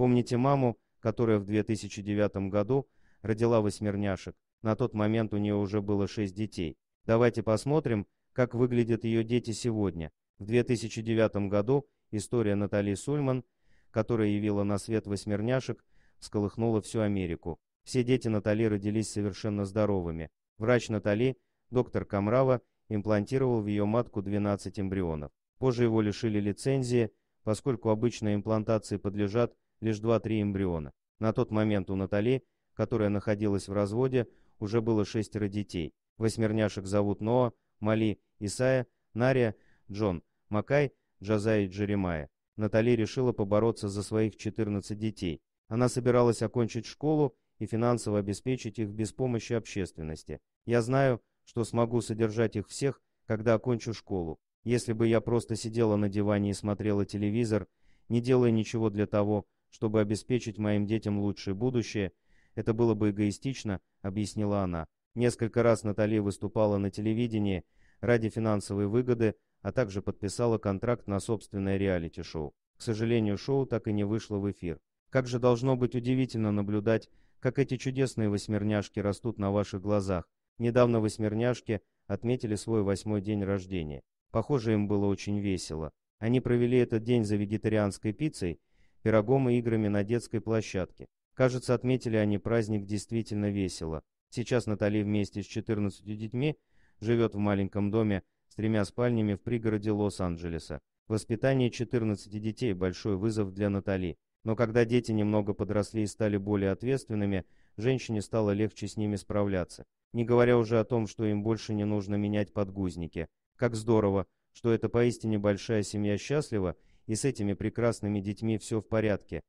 Помните маму, которая в 2009 году родила восьмерняшек? На тот момент у нее уже было шесть детей. Давайте посмотрим, как выглядят ее дети сегодня. В 2009 году история Натали Сульман, которая явила на свет восьмерняшек, сколыхнула всю Америку. Все дети Натали родились совершенно здоровыми. Врач Натали, доктор Камрава, имплантировал в ее матку 12 эмбрионов. Позже его лишили лицензии, поскольку обычные имплантации подлежат лишь два-три эмбриона. На тот момент у Натали, которая находилась в разводе, уже было шестеро детей. Восьмерняшек зовут Ноа, Мали, Исая, Нария, Джон, Макай, Джазай и Джеремая. Натали решила побороться за своих 14 детей. Она собиралась окончить школу и финансово обеспечить их без помощи общественности. Я знаю, что смогу содержать их всех, когда окончу школу. Если бы я просто сидела на диване и смотрела телевизор, не делая ничего для того, чтобы обеспечить моим детям лучшее будущее. Это было бы эгоистично, объяснила она. Несколько раз Натали выступала на телевидении ради финансовой выгоды, а также подписала контракт на собственное реалити-шоу. К сожалению, шоу так и не вышло в эфир. Как же должно быть удивительно наблюдать, как эти чудесные восьмерняшки растут на ваших глазах. Недавно восьмерняшки отметили свой восьмой день рождения. Похоже, им было очень весело. Они провели этот день за вегетарианской пиццей пирогом и играми на детской площадке. Кажется, отметили они праздник действительно весело. Сейчас Натали вместе с 14 детьми живет в маленьком доме с тремя спальнями в пригороде Лос-Анджелеса. Воспитание 14 детей – большой вызов для Натали. Но когда дети немного подросли и стали более ответственными, женщине стало легче с ними справляться. Не говоря уже о том, что им больше не нужно менять подгузники. Как здорово, что эта поистине большая семья счастлива и с этими прекрасными детьми все в порядке.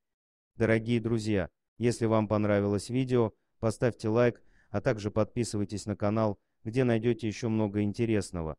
Дорогие друзья, если вам понравилось видео, поставьте лайк, а также подписывайтесь на канал, где найдете еще много интересного.